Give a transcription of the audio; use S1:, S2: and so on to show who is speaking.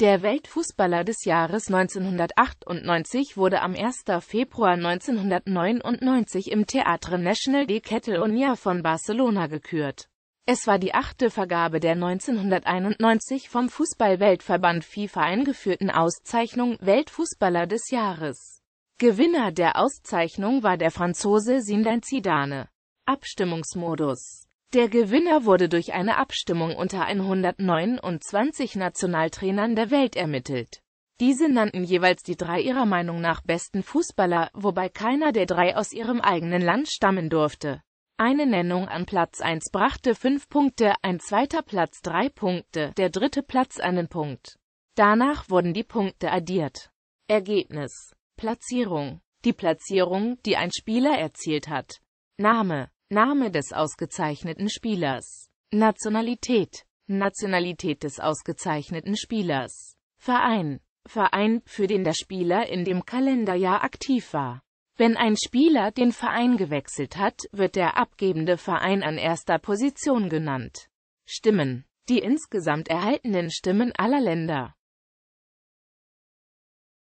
S1: Der Weltfußballer des Jahres 1998 wurde am 1. Februar 1999 im Teatre National de Catalunya von Barcelona gekürt. Es war die achte Vergabe der 1991 vom Fußballweltverband FIFA eingeführten Auszeichnung Weltfußballer des Jahres. Gewinner der Auszeichnung war der Franzose Zinedine Zidane. Abstimmungsmodus der Gewinner wurde durch eine Abstimmung unter 129 Nationaltrainern der Welt ermittelt. Diese nannten jeweils die drei ihrer Meinung nach besten Fußballer, wobei keiner der drei aus ihrem eigenen Land stammen durfte. Eine Nennung an Platz 1 brachte 5 Punkte, ein zweiter Platz 3 Punkte, der dritte Platz einen Punkt. Danach wurden die Punkte addiert. Ergebnis Platzierung Die Platzierung, die ein Spieler erzielt hat. Name Name des ausgezeichneten Spielers. Nationalität. Nationalität des ausgezeichneten Spielers. Verein. Verein, für den der Spieler in dem Kalenderjahr aktiv war. Wenn ein Spieler den Verein gewechselt hat, wird der abgebende Verein an erster Position genannt. Stimmen. Die insgesamt erhaltenen Stimmen aller Länder.